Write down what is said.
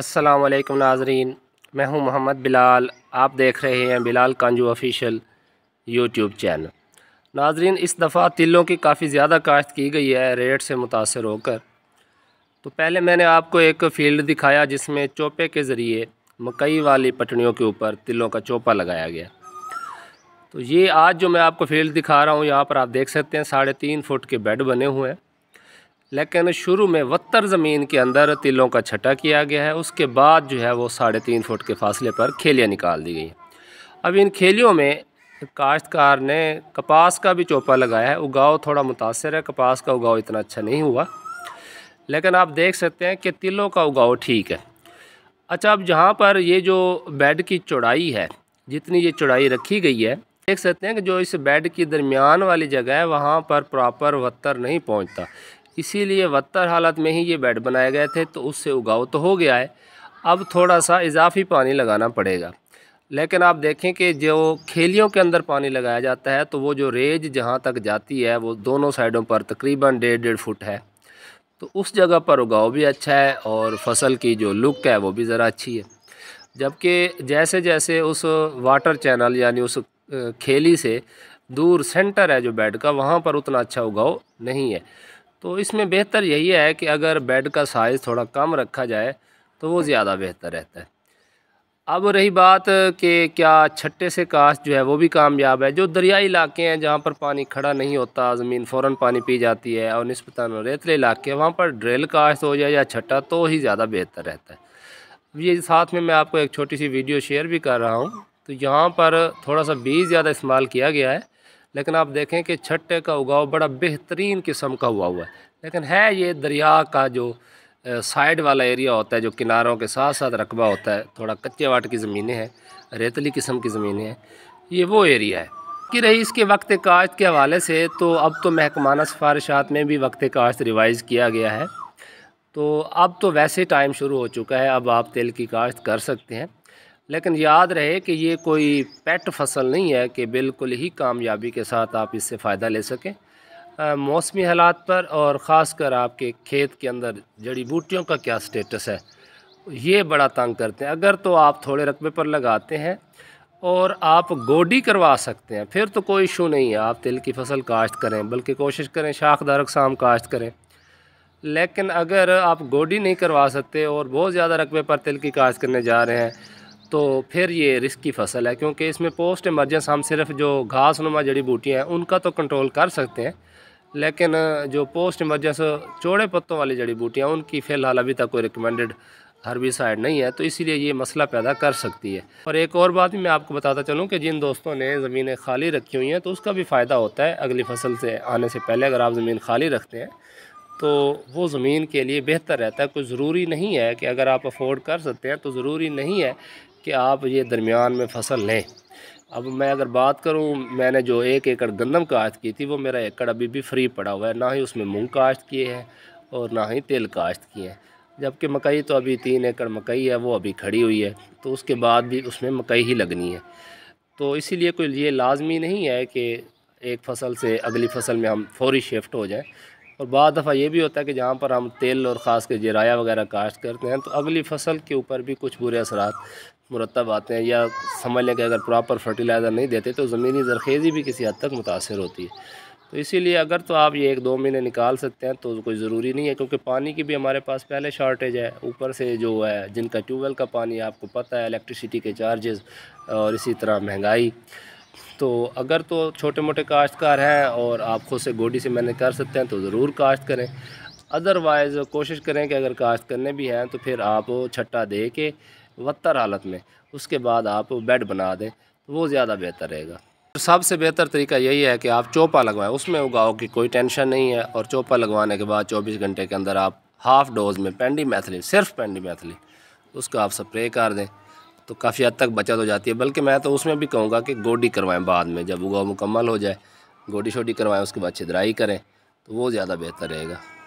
असलकम नाजरीन मैं हूं मोहम्मद बिलाल आप देख रहे हैं Bilal Kanju official YouTube channel नाजरीन इस दफ़ा तिलों की काफ़ी ज़्यादा काश्त की गई है रेट से मुतासर होकर तो पहले मैंने आपको एक फ़ील्ड दिखाया जिसमें चोपे के ज़रिए मकई वाली पटड़ियों के ऊपर तिलों का चोपा लगाया गया तो ये आज जो मैं आपको फील्ड दिखा रहा हूँ यहाँ पर आप देख सकते हैं साढ़े तीन फुट के बेड बने हुए हैं लेकिन शुरू में वत्तर ज़मीन के अंदर तिलों का छटा किया गया है उसके बाद जो है वो साढ़े तीन फुट के फासले पर खेलियाँ निकाल दी गई अब इन खेलियों में काश्तकार ने कपास का भी चोपा लगाया है उगाव थोड़ा मुतासर है कपास का उगाव इतना अच्छा नहीं हुआ लेकिन आप देख सकते हैं कि तिलों का उगाव ठीक है अच्छा अब जहाँ पर ये जो बेड की चौड़ाई है जितनी ये चौड़ाई रखी गई है देख सकते हैं कि जो इस बेड की दरमियान वाली जगह है वहाँ पर प्रॉपर वत्तर नहीं पहुँचता इसीलिए बदतर हालत में ही ये बेड बनाए गए थे तो उससे उगाव तो हो गया है अब थोड़ा सा इजाफी पानी लगाना पड़ेगा लेकिन आप देखें कि जो खेलियों के अंदर पानी लगाया जाता है तो वो जो रेज जहाँ तक जाती है वो दोनों साइडों पर तकरीबन डेढ़ डेढ़ फुट है तो उस जगह पर उगाव भी अच्छा है और फसल की जो लुक है वो भी ज़रा अच्छी है जबकि जैसे जैसे उस वाटर चैनल यानी उस खेली से दूर सेंटर है जो बेड का वहाँ पर उतना अच्छा उगाव नहीं है तो इसमें बेहतर यही है कि अगर बेड का साइज़ थोड़ा कम रखा जाए तो वो ज़्यादा बेहतर रहता है अब रही बात कि क्या छट्टे से काश्त जो है वो भी कामयाब है जो दरियाई इलाके हैं जहाँ पर पानी खड़ा नहीं होता ज़मीन फ़ौर पानी पी जाती है और नस्बता रेतले इलाके हैं वहाँ पर ड्रिल काश्त हो जाए या छट्टा तो ही ज़्यादा बेहतर रहता है ये साथ में मैं आपको एक छोटी सी वीडियो शेयर भी कर रहा हूँ तो यहाँ पर थोड़ा सा बीज ज़्यादा इस्तेमाल किया गया है लेकिन आप देखें कि छट्टे का उगाव बड़ा बेहतरीन किस्म का हुआ हुआ है लेकिन है ये दरिया का जो साइड वाला एरिया होता है जो किनारों के साथ साथ रकबा होता है थोड़ा कच्चे वाट की ज़मीनें हैं रेतली किस्म की ज़मीनें हैं ये वो एरिया है कि रही इसके वक्त काश्त के हवाले से तो अब तो महकमाना सिफारशात में भी वक्त काश्त रिवाइज़ किया गया है तो अब तो वैसे टाइम शुरू हो चुका है अब आप तेल की काश्त कर सकते हैं लेकिन याद रहे कि ये कोई पेट फसल नहीं है कि बिल्कुल ही कामयाबी के साथ आप इससे फ़ायदा ले सकें मौसमी हालात पर और ख़ास कर आपके खेत के अंदर जड़ी बूटियों का क्या स्टेटस है ये बड़ा तंग करते हैं अगर तो आप थोड़े रकबे पर लगाते हैं और आप गोडी करवा सकते हैं फिर तो कोई इशू नहीं है आप तिल की फसल काश्त करें बल्कि कोशिश करें शाखदार अकसाम काश्त करें लेकिन अगर आप गोडी नहीं करवा सकते और बहुत ज़्यादा रकबे पर तिल की काश्त करने जा रहे हैं तो फिर ये रिस्क की फसल है क्योंकि इसमें पोस्ट इमरजेंस हम सिर्फ जो घास नुमा जड़ी बूटियाँ हैं उनका तो कंट्रोल कर सकते हैं लेकिन जो पोस्ट इमरजेंस चौड़े पत्तों वाली जड़ी बूटियाँ उनकी फ़िलहाल अभी तक कोई रिकमेंडेड हर्बिसाइड नहीं है तो इसीलिए ये मसला पैदा कर सकती है और एक और बात भी मैं आपको बताता चलूँ कि जिन दोस्तों ने ज़मीनें खाली रखी हुई हैं तो उसका भी फ़ायदा होता है अगली फसल से आने से पहले अगर आप ज़मीन खाली रखते हैं तो वो ज़मीन के लिए बेहतर रहता है कोई ज़रूरी नहीं है कि अगर आप अफोर्ड कर सकते हैं तो ज़रूरी नहीं है कि आप ये दरमियान में फसल लें अब मैं अगर बात करूं मैंने जो एक एकड़ गंदम काश्त की थी वो मेरा एकड़ अभी भी फ्री पड़ा हुआ है ना ही उसमें मूंग काश्त किए हैं और ना ही तेल काश्त किए हैं जबकि मकई तो अभी तीन एकड़ मकई है वो अभी खड़ी हुई है तो उसके बाद भी उसमें मकई ही लगनी है तो इसीलिए कोई ये लाजमी नहीं है कि एक फसल से अगली फसल में हम फौरी शिफ्ट हो जाएँ और बार दफ़ा ये भी होता है कि जहाँ पर हम तेल और ख़ास के जराया वगैरह काश्त करते हैं तो अगली फसल के ऊपर भी कुछ बुरे असरा मुरतब आते हैं या समझ लें कि अगर प्रॉपर फर्टिलाइज़र नहीं देते तो ज़मीनी जरखेज़ी भी किसी हद तक मुतासर होती है तो इसीलिए अगर तो आप ये एक दो महीने निकाल सकते हैं तो कोई ज़रूरी नहीं है क्योंकि पानी की भी हमारे पास पहले शॉर्टेज है ऊपर से जो है जिनका ट्यूबवेल का पानी आपको पता है इलेक्ट्रिसिटी के चार्जेस और इसी तरह महंगाई तो अगर तो छोटे मोटे काश्तकार हैं और आप खुद से गोडी से मैंने कर सकते हैं तो ज़रूर काश्त करें अदरवाइज़ कोशिश करें कि अगर काश्त करने भी हैं तो फिर आप छट्टा दे के वत्तर हालत में उसके बाद आप बेड बना दें तो वो ज़्यादा बेहतर रहेगा तो सबसे बेहतर तरीका यही है कि आप चोपा लगवाएं उसमें उगाओ की कोई टेंशन नहीं है और चोपा लगवाने के बाद 24 घंटे के अंदर आप हाफ़ डोज में पेंडी मैथिली सिर्फ पेंडी मैथली उसका आप स्प्रे कर दें तो काफ़ी हद तक बचत हो जाती है बल्कि मैं तो उसमें भी कहूँगा कि गोडी करवाएं बाद में जब उगा मुकम्मल हो जाए गोडी शोडी करवाएं उसके बाद छिदराई करें तो वो ज़्यादा बेहतर रहेगा